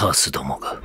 カースどもが。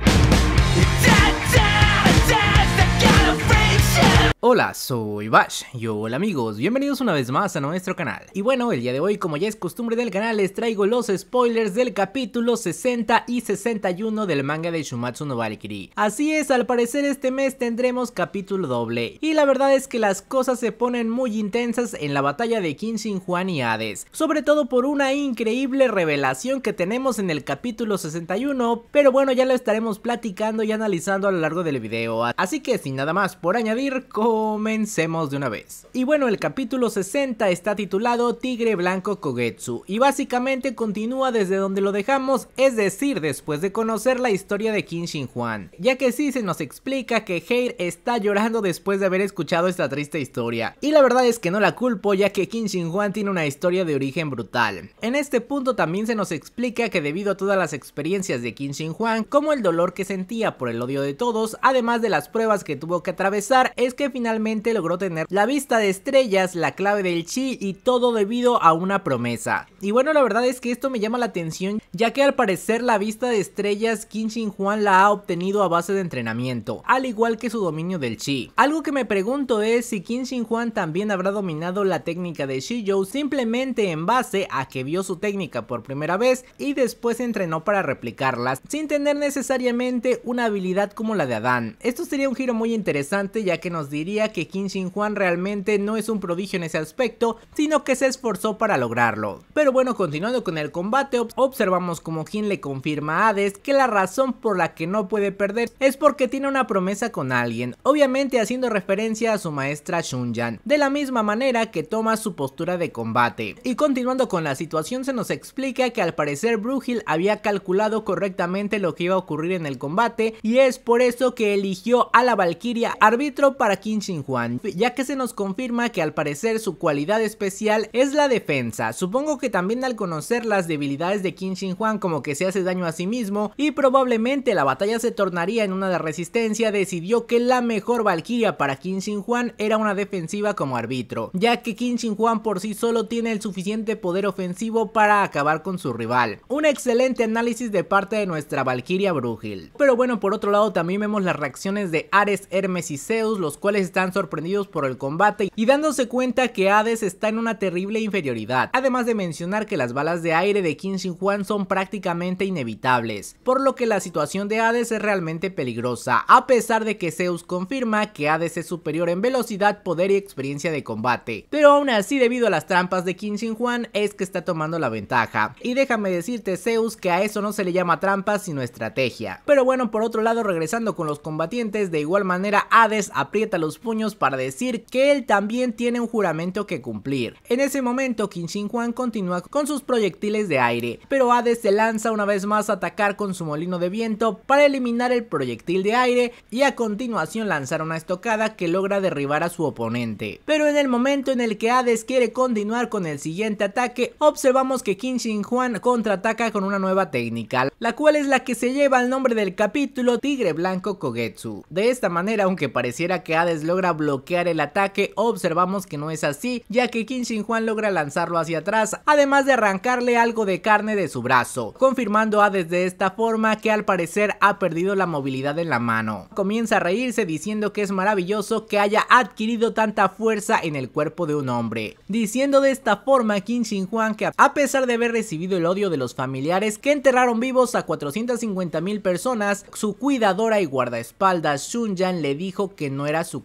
Hola, soy Bash y hola amigos, bienvenidos una vez más a nuestro canal. Y bueno, el día de hoy como ya es costumbre del canal les traigo los spoilers del capítulo 60 y 61 del manga de Shumatsu no Valkyrie. Así es, al parecer este mes tendremos capítulo doble y la verdad es que las cosas se ponen muy intensas en la batalla de Kinshin, Juan y Hades, sobre todo por una increíble revelación que tenemos en el capítulo 61, pero bueno ya lo estaremos platicando y analizando a lo largo del video, así que sin nada más por añadir, Comencemos de una vez. Y bueno, el capítulo 60 está titulado Tigre Blanco Kogetsu y básicamente continúa desde donde lo dejamos, es decir, después de conocer la historia de Qin Shin ya que sí se nos explica que Heir está llorando después de haber escuchado esta triste historia. Y la verdad es que no la culpo ya que Qin Shin tiene una historia de origen brutal. En este punto también se nos explica que debido a todas las experiencias de Qin Shin como el dolor que sentía por el odio de todos, además de las pruebas que tuvo que atravesar, es que finalmente finalmente logró tener la vista de estrellas, la clave del chi y todo debido a una promesa. Y bueno, la verdad es que esto me llama la atención ya que al parecer la vista de estrellas Qin Shin Huan la ha obtenido a base de entrenamiento, al igual que su dominio del chi. Algo que me pregunto es si Qin Shin Huan también habrá dominado la técnica de Zhou simplemente en base a que vio su técnica por primera vez y después entrenó para replicarlas sin tener necesariamente una habilidad como la de Adán. Esto sería un giro muy interesante ya que nos diría que Kim Shin Juan realmente no es un prodigio en ese aspecto, sino que se esforzó para lograrlo. Pero bueno, continuando con el combate, observamos como quien le confirma a Hades que la razón por la que no puede perder es porque tiene una promesa con alguien, obviamente haciendo referencia a su maestra Yan. de la misma manera que toma su postura de combate. Y continuando con la situación se nos explica que al parecer Brugil había calculado correctamente lo que iba a ocurrir en el combate y es por eso que eligió a la Valkyria árbitro para quien Jin Shin Juan, ya que se nos confirma que al parecer su cualidad especial es la defensa. Supongo que también al conocer las debilidades de Kim Shin Juan como que se hace daño a sí mismo y probablemente la batalla se tornaría en una de resistencia, decidió que la mejor valquiria para Kim Shin Juan era una defensiva como árbitro, ya que Kim Shin Juan por sí solo tiene el suficiente poder ofensivo para acabar con su rival. Un excelente análisis de parte de nuestra valquiria Brugil. Pero bueno, por otro lado también vemos las reacciones de Ares, Hermes y Zeus, los cuales están sorprendidos por el combate y dándose cuenta que Hades está en una terrible inferioridad, además de mencionar que las balas de aire de King Shi Huang son prácticamente inevitables, por lo que la situación de Hades es realmente peligrosa, a pesar de que Zeus confirma que Hades es superior en velocidad, poder y experiencia de combate, pero aún así debido a las trampas de Qin Shi Huang es que está tomando la ventaja, y déjame decirte Zeus que a eso no se le llama trampa sino estrategia. Pero bueno, por otro lado regresando con los combatientes, de igual manera Hades aprieta los puños para decir que él también tiene un juramento que cumplir. En ese momento, Qin Juan juan continúa con sus proyectiles de aire, pero Hades se lanza una vez más a atacar con su molino de viento para eliminar el proyectil de aire y a continuación lanzar una estocada que logra derribar a su oponente. Pero en el momento en el que Hades quiere continuar con el siguiente ataque, observamos que Qin Juan juan contraataca con una nueva técnica, la cual es la que se lleva el nombre del capítulo Tigre Blanco Kogetsu. De esta manera, aunque pareciera que Hades logra bloquear el ataque, observamos que no es así, ya que Kim Shin Juan logra lanzarlo hacia atrás, además de arrancarle algo de carne de su brazo, confirmando a desde esta forma que al parecer ha perdido la movilidad en la mano. Comienza a reírse diciendo que es maravilloso que haya adquirido tanta fuerza en el cuerpo de un hombre, diciendo de esta forma Kim Shin Juan que a pesar de haber recibido el odio de los familiares que enterraron vivos a 450 mil personas, su cuidadora y guardaespaldas Shun Yan le dijo que no era su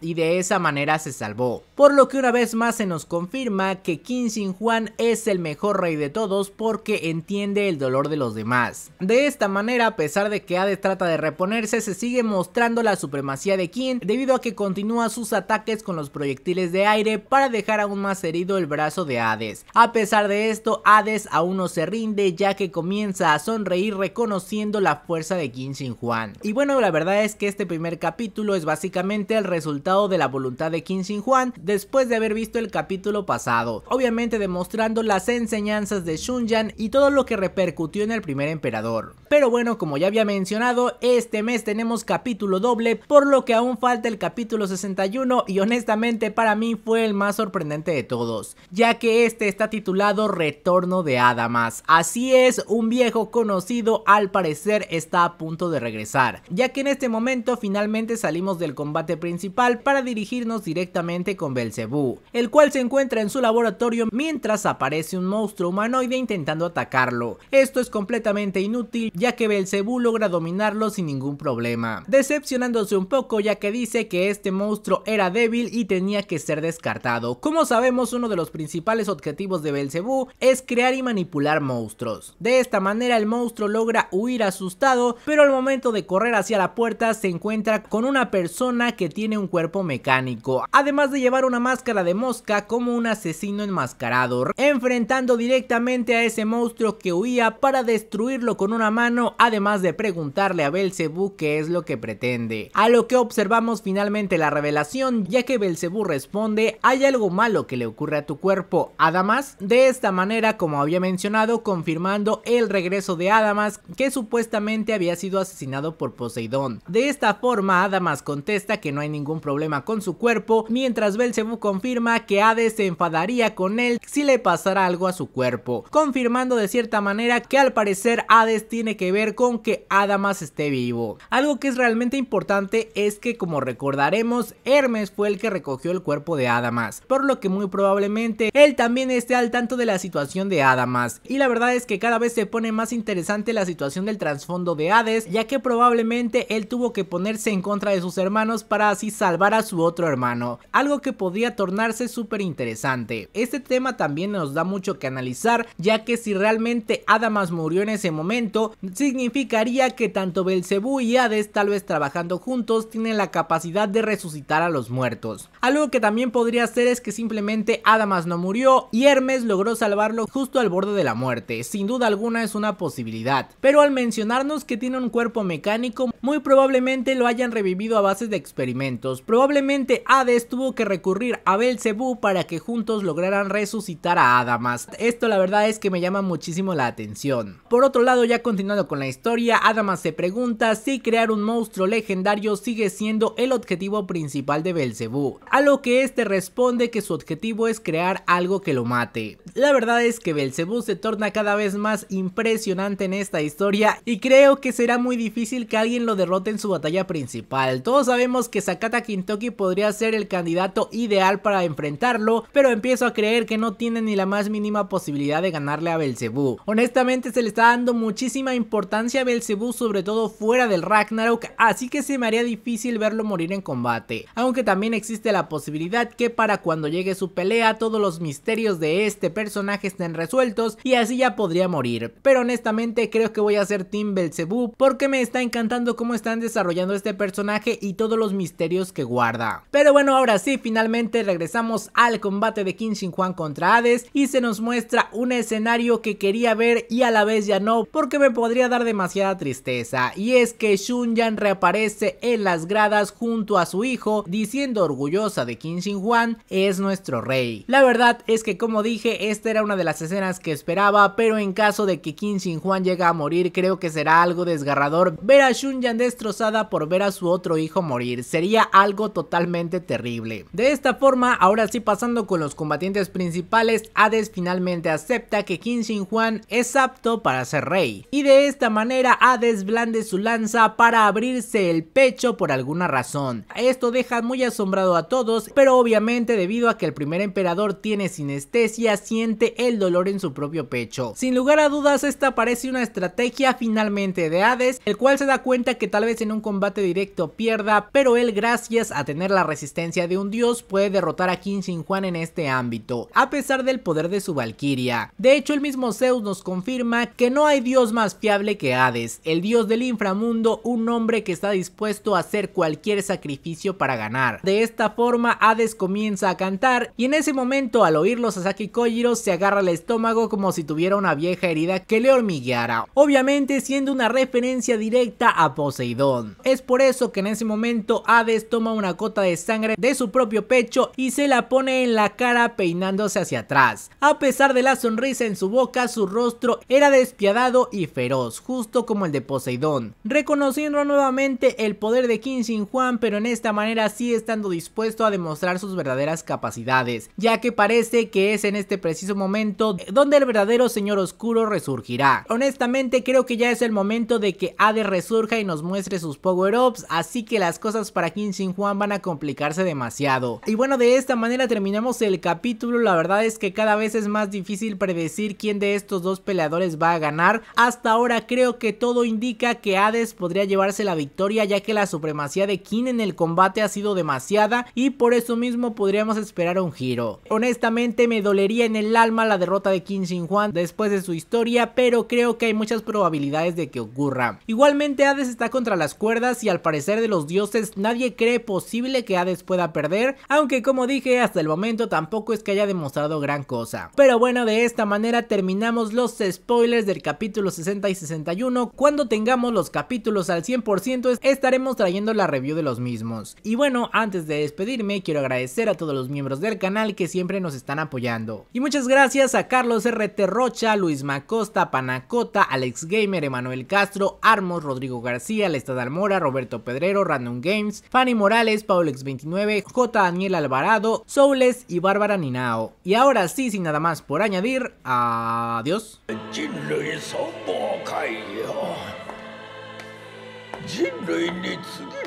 y de esa manera se salvó. Por lo que una vez más se nos confirma que Qin Sin Juan es el mejor rey de todos porque entiende el dolor de los demás. De esta manera, a pesar de que Hades trata de reponerse, se sigue mostrando la supremacía de Qin debido a que continúa sus ataques con los proyectiles de aire para dejar aún más herido el brazo de Hades. A pesar de esto, Hades aún no se rinde ya que comienza a sonreír reconociendo la fuerza de Qin Sin Juan Y bueno, la verdad es que este primer capítulo es básicamente resultado de la voluntad de Qin sin Juan después de haber visto el capítulo pasado, obviamente demostrando las enseñanzas de Shunyan y todo lo que repercutió en el primer emperador. Pero bueno, como ya había mencionado, este mes tenemos capítulo doble, por lo que aún falta el capítulo 61 y honestamente para mí fue el más sorprendente de todos, ya que este está titulado Retorno de Adamas. Así es, un viejo conocido al parecer está a punto de regresar, ya que en este momento finalmente salimos del combate principal principal para dirigirnos directamente con Belcebú, el cual se encuentra en su laboratorio mientras aparece un monstruo humanoide intentando atacarlo. Esto es completamente inútil ya que Belcebú logra dominarlo sin ningún problema, decepcionándose un poco ya que dice que este monstruo era débil y tenía que ser descartado. Como sabemos uno de los principales objetivos de Belcebú es crear y manipular monstruos. De esta manera el monstruo logra huir asustado pero al momento de correr hacia la puerta se encuentra con una persona que tiene un cuerpo mecánico, además de llevar una máscara de mosca como un asesino enmascarado, enfrentando directamente a ese monstruo que huía para destruirlo con una mano, además de preguntarle a Belcebú qué es lo que pretende. A lo que observamos finalmente la revelación, ya que Belcebú responde, hay algo malo que le ocurre a tu cuerpo, Adamas. De esta manera, como había mencionado, confirmando el regreso de Adamas, que supuestamente había sido asesinado por Poseidón. De esta forma, Adamas contesta que no hay ningún problema con su cuerpo, mientras Belzebú confirma que Hades se enfadaría con él si le pasara algo a su cuerpo, confirmando de cierta manera que al parecer Hades tiene que ver con que Adamas esté vivo. Algo que es realmente importante es que como recordaremos, Hermes fue el que recogió el cuerpo de Adamas, por lo que muy probablemente él también esté al tanto de la situación de Adamas, y la verdad es que cada vez se pone más interesante la situación del trasfondo de Hades, ya que probablemente él tuvo que ponerse en contra de sus hermanos para salvar a su otro hermano, algo que podría tornarse súper interesante. Este tema también nos da mucho que analizar, ya que si realmente Adamas murió en ese momento, significaría que tanto Belcebú y Hades, tal vez trabajando juntos, tienen la capacidad de resucitar a los muertos. Algo que también podría ser es que simplemente Adamas no murió y Hermes logró salvarlo justo al borde de la muerte, sin duda alguna es una posibilidad. Pero al mencionarnos que tiene un cuerpo mecánico, muy probablemente lo hayan revivido a base de experimentos Probablemente Hades tuvo que recurrir a Belcebú para que juntos lograran resucitar a Adamas. Esto la verdad es que me llama muchísimo la atención. Por otro lado, ya continuando con la historia, Adamas se pregunta si crear un monstruo legendario sigue siendo el objetivo principal de Belcebú, a lo que este responde que su objetivo es crear algo que lo mate. La verdad es que Belcebú se torna cada vez más impresionante en esta historia y creo que será muy difícil que alguien lo derrote en su batalla principal. Todos sabemos que Sakata Kintoki podría ser el candidato ideal para enfrentarlo, pero empiezo a creer que no tiene ni la más mínima posibilidad de ganarle a Belcebú. Honestamente se le está dando muchísima importancia a Belcebú, sobre todo fuera del Ragnarok, así que se me haría difícil verlo morir en combate. Aunque también existe la posibilidad que para cuando llegue su pelea todos los misterios de este personaje estén resueltos y así ya podría morir. Pero honestamente creo que voy a ser Team Belcebú porque me está encantando cómo están desarrollando este personaje y todos los misterios que guarda. Pero bueno, ahora sí, finalmente regresamos al combate de Kim Shin Juan contra Hades y se nos muestra un escenario que quería ver y a la vez ya no, porque me podría dar demasiada tristeza. Y es que Shun Yan reaparece en las gradas junto a su hijo, diciendo orgullosa de Kim Shin Juan es nuestro rey. La verdad es que como dije, esta era una de las escenas que esperaba, pero en caso de que Kim Shin Juan llega a morir, creo que será algo desgarrador ver a Shun Yan destrozada por ver a su otro hijo morir. Sería algo totalmente terrible. De esta forma, ahora sí pasando con los combatientes principales, Hades finalmente acepta que Qin Shi Juan es apto para ser rey. Y de esta manera Hades blande su lanza para abrirse el pecho por alguna razón. Esto deja muy asombrado a todos, pero obviamente debido a que el primer emperador tiene sinestesia, siente el dolor en su propio pecho. Sin lugar a dudas, esta parece una estrategia finalmente de Hades, el cual se da cuenta que tal vez en un combate directo pierda, pero él gracias a tener la resistencia de un dios puede derrotar a King Sin Juan en este ámbito, a pesar del poder de su Valquiria. De hecho el mismo Zeus nos confirma que no hay dios más fiable que Hades, el dios del inframundo, un hombre que está dispuesto a hacer cualquier sacrificio para ganar. De esta forma Hades comienza a cantar y en ese momento al oírlo Sasaki Kojiro se agarra el estómago como si tuviera una vieja herida que le hormigueara, obviamente siendo una referencia directa a Poseidón. Es por eso que en ese momento Hades toma una gota de sangre de su propio pecho y se la pone en la cara peinándose hacia atrás. A pesar de la sonrisa en su boca, su rostro era despiadado y feroz, justo como el de Poseidón. Reconociendo nuevamente el poder de King Sin Juan, pero en esta manera sí estando dispuesto a demostrar sus verdaderas capacidades, ya que parece que es en este preciso momento donde el verdadero Señor Oscuro resurgirá. Honestamente creo que ya es el momento de que Hades resurja y nos muestre sus power-ups, así que las cosas para Kim Sin Juan van a complicarse demasiado. Y bueno, de esta manera terminamos el capítulo. La verdad es que cada vez es más difícil predecir quién de estos dos peleadores va a ganar. Hasta ahora creo que todo indica que Hades podría llevarse la victoria ya que la supremacía de King en el combate ha sido demasiada y por eso mismo podríamos esperar un giro. Honestamente me dolería en el alma la derrota de Kim Sin Juan después de su historia, pero creo que hay muchas probabilidades de que ocurra. Igualmente Hades está contra las cuerdas y al parecer de los dioses nadie cree posible que Hades pueda perder, aunque como dije hasta el momento tampoco es que haya demostrado gran cosa. Pero bueno, de esta manera terminamos los spoilers del capítulo 60 y 61, cuando tengamos los capítulos al 100% estaremos trayendo la review de los mismos. Y bueno, antes de despedirme quiero agradecer a todos los miembros del canal que siempre nos están apoyando. Y muchas gracias a Carlos RT Rocha, Luis Macosta, Panacota, Alex Gamer, Emanuel Castro, Armos, Rodrigo García, Lestad Almora, Roberto Pedrero, Random Games, Fanny Morales, Paulex29, J. Daniel Alvarado, Soules y Bárbara Ninao. Y ahora sí, sin nada más por añadir, adiós.